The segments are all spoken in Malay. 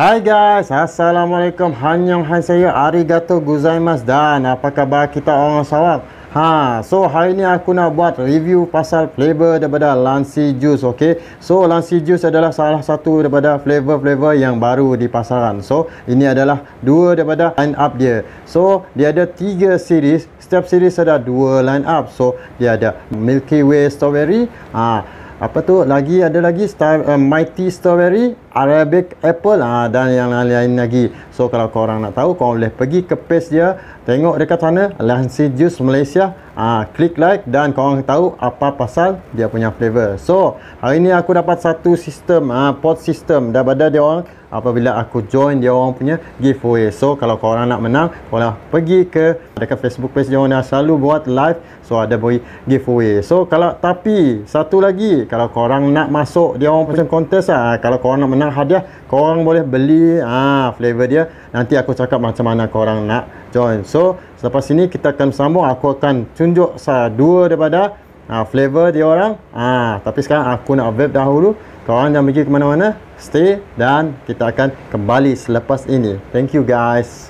Hai guys, Assalamualaikum Hanyang hai saya, Arigato Guzaimas Dan apa khabar kita orang Sarawak Ha, so hari ni aku nak buat review pasal flavor daripada Lansi Juice ok So Lansi Juice adalah salah satu daripada flavor-flavor yang baru di pasaran So ini adalah dua daripada line up dia So dia ada tiga series, setiap series ada dua line up So dia ada Milky Way Strawberry ha, Apa tu, lagi ada lagi Star, uh, Mighty Strawberry Arabic Apple ha, dan yang lain-lain lagi so kalau korang nak tahu korang boleh pergi ke page dia tengok dekat sana Lansi jus Malaysia ha, klik like dan korang tahu apa pasal dia punya flavor so hari ni aku dapat satu sistem ha, pot sistem daripada dia orang apabila aku join dia orang punya giveaway so kalau korang nak menang korang pergi ke dekat Facebook page dia orang dah selalu buat live so ada boy giveaway so kalau tapi satu lagi kalau korang nak masuk dia orang punya contest ha, kalau korang nak menang menang hadiah korang boleh beli ah ha, flavor dia nanti aku cakap macam mana korang nak join so selepas ini kita akan sambung aku akan tunjuk salah dua daripada ha, flavor dia orang ah ha, tapi sekarang aku nak vape dahulu korang jangan pergi ke mana-mana stay dan kita akan kembali selepas ini thank you guys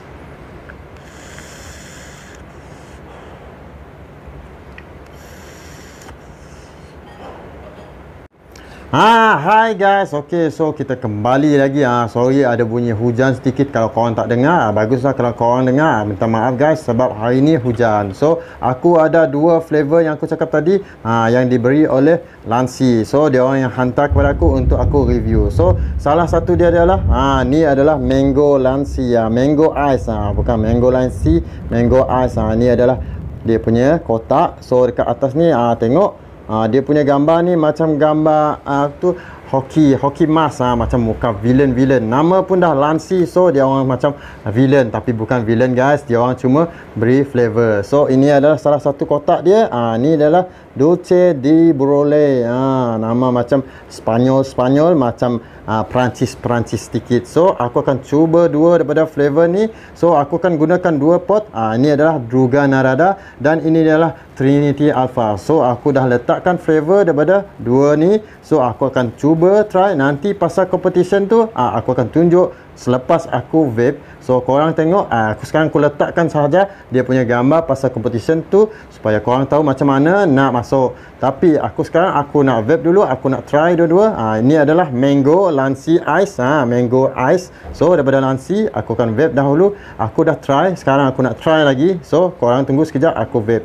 Ha, hi guys. Okay, so kita kembali lagi. Ha, sorry ada bunyi hujan sedikit kalau korang tak dengar. Ha, baguslah kalau korang dengar. Ha, minta maaf guys sebab hari ni hujan. So, aku ada dua flavor yang aku cakap tadi ha, yang diberi oleh Lansi. So, dia orang yang hantar kepada aku untuk aku review. So, salah satu dia adalah ha, ni adalah mango Lansi. Ha, mango ice. Ha, bukan mango Lansi. Mango ice. Ha, ni adalah dia punya kotak. So, dekat atas ni ha, tengok. Uh, dia punya gambar ni macam gambar uh, tu hoki hoki mas ha, macam muka villain villain nama pun dah lansi so dia orang macam ah, villain tapi bukan villain guys dia orang cuma beri flavor so ini adalah salah satu kotak dia ha, ini adalah Dulce di Brole ha, nama macam Spanyol Spanyol macam ha, Perancis Perancis sedikit so aku akan cuba dua daripada flavor ni so aku akan gunakan dua pot ha, ini adalah Druga Narada dan ini adalah Trinity Alpha so aku dah letakkan flavor daripada dua ni so aku akan cuba cuba try nanti pasal competition tu uh, aku akan tunjuk selepas aku vape so korang tengok uh, aku sekarang aku letakkan sahaja dia punya gambar pasal competition tu supaya korang tahu macam mana nak masuk tapi aku sekarang aku nak vape dulu aku nak try dua-dua uh, ini adalah mango lansi ice ha, mango ice so daripada lansi aku akan vape dahulu aku dah try sekarang aku nak try lagi so korang tunggu sekejap aku vape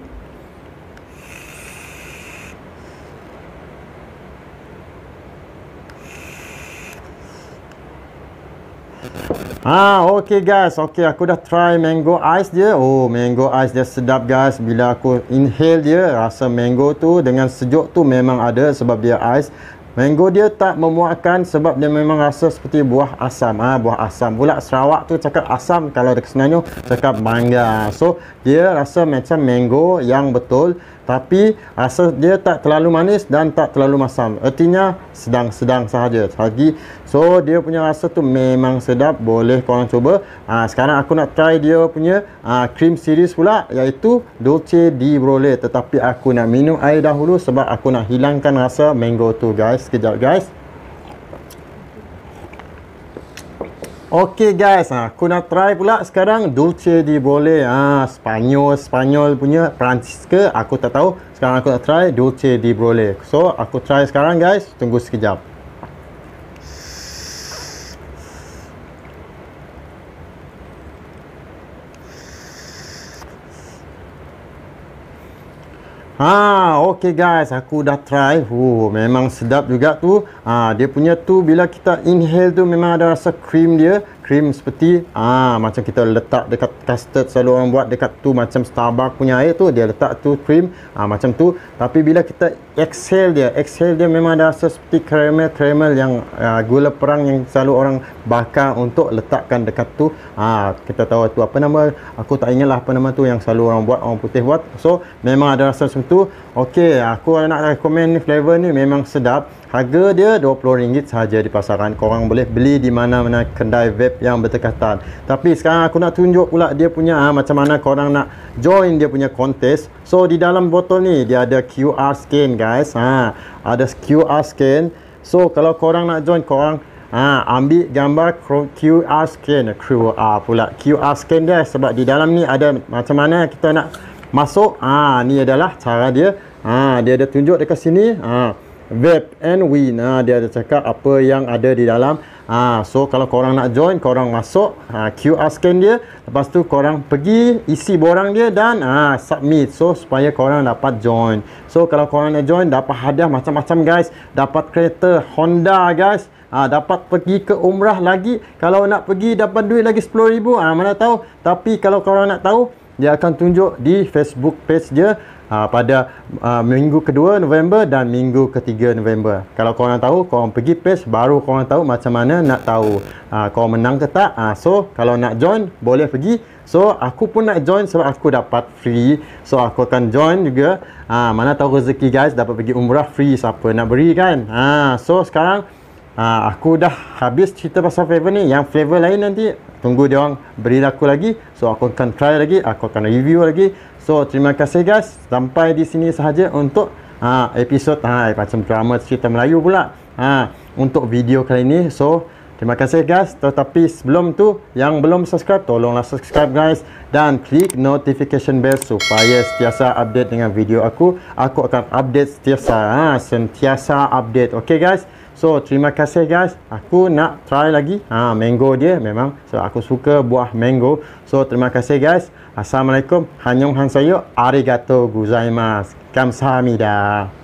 Ah, okay guys. okay. aku dah try mango ice dia. Oh, mango ice dia sedap guys. Bila aku inhale dia, rasa mango tu dengan sejuk tu memang ada sebab dia ice. Mango dia tak memuakkan sebab dia memang rasa seperti buah asam. Ah, ha, buah asam. Pula Sarawak tu cakap asam kalau dekat Senanyo cakap mangga. So, dia rasa macam mango yang betul tapi rasa dia tak terlalu manis dan tak terlalu masam artinya sedang-sedang sahaja lagi so dia punya rasa tu memang sedap boleh korang cuba ha, sekarang aku nak try dia punya ha, cream series pula iaitu Dolce Di Brole tetapi aku nak minum air dahulu sebab aku nak hilangkan rasa mango tu guys sekejap guys Okey guys, ha, aku nak try pula sekarang Dulce di Boleh ah, ha, Spanyol, Spanyol punya Perancis ke, aku tak tahu Sekarang aku nak try Dulce di Boleh So, aku try sekarang guys, tunggu sekejap Ha, okey guys, aku dah try. Hu, memang sedap juga tu. Ha, dia punya tu bila kita inhale tu memang ada rasa cream dia krim seperti ah macam kita letak dekat custard selalu orang buat dekat tu macam Starbucks punya air tu dia letak tu krim ah macam tu tapi bila kita exhale dia exhale dia memang ada rasa seperti caramel caramel yang uh, gula perang yang selalu orang bakar untuk letakkan dekat tu ah kita tahu tu apa nama aku tak ingatlah apa nama tu yang selalu orang buat orang putih buat so memang ada rasa macam tu Okey, aku nak rekomen ni flavor ni memang sedap. Harga dia RM20 sahaja di pasaran. Korang boleh beli di mana-mana kedai vape yang berdekatan. Tapi sekarang aku nak tunjuk pula dia punya ha, macam mana korang nak join dia punya kontes. So, di dalam botol ni dia ada QR scan guys. Ha, ada QR scan. So, kalau korang nak join, korang ha, ambil gambar QR scan. QR pula. QR scan dia sebab di dalam ni ada macam mana kita nak masuk ah ni adalah cara dia ah dia ada tunjuk dekat sini ah ha, web and we. ah dia ada cakap apa yang ada di dalam ah so kalau korang nak join korang masuk ah QR scan dia lepas tu korang pergi isi borang dia dan ah submit so supaya korang dapat join so kalau korang nak join dapat hadiah macam-macam guys dapat kereta Honda guys Ah ha, dapat pergi ke umrah lagi kalau nak pergi dapat duit lagi 10000 ah mana tahu tapi kalau korang nak tahu dia akan tunjuk di Facebook page dia ha, pada ha, minggu kedua November dan minggu ketiga November. Kalau korang tahu, korang pergi page baru korang tahu macam mana nak tahu ha, korang menang ke tak. Ha, so, kalau nak join, boleh pergi. So, aku pun nak join sebab aku dapat free. So, aku akan join juga. Ha, mana tahu rezeki guys dapat pergi umrah free siapa nak beri kan. Ha, so, sekarang... Ha, aku dah habis cerita pasal flavor ni. Yang flavor lain nanti tunggu dia orang beri aku lagi. So aku akan try lagi, aku akan review lagi. So terima kasih guys. Sampai di sini sahaja untuk ha, episod ha, eh, macam drama cerita Melayu pula. Ha, untuk video kali ni. So terima kasih guys. Tetapi sebelum tu yang belum subscribe tolonglah subscribe guys dan klik notification bell supaya setiasa update dengan video aku. Aku akan update setiasa, ha, sentiasa update. Okay guys. So terima kasih guys Aku nak try lagi ha, mango dia memang So aku suka buah mango So terima kasih guys Assalamualaikum Hanyong Hansoyo Arigato Guzaimasu Kamsahamida Kamsahamida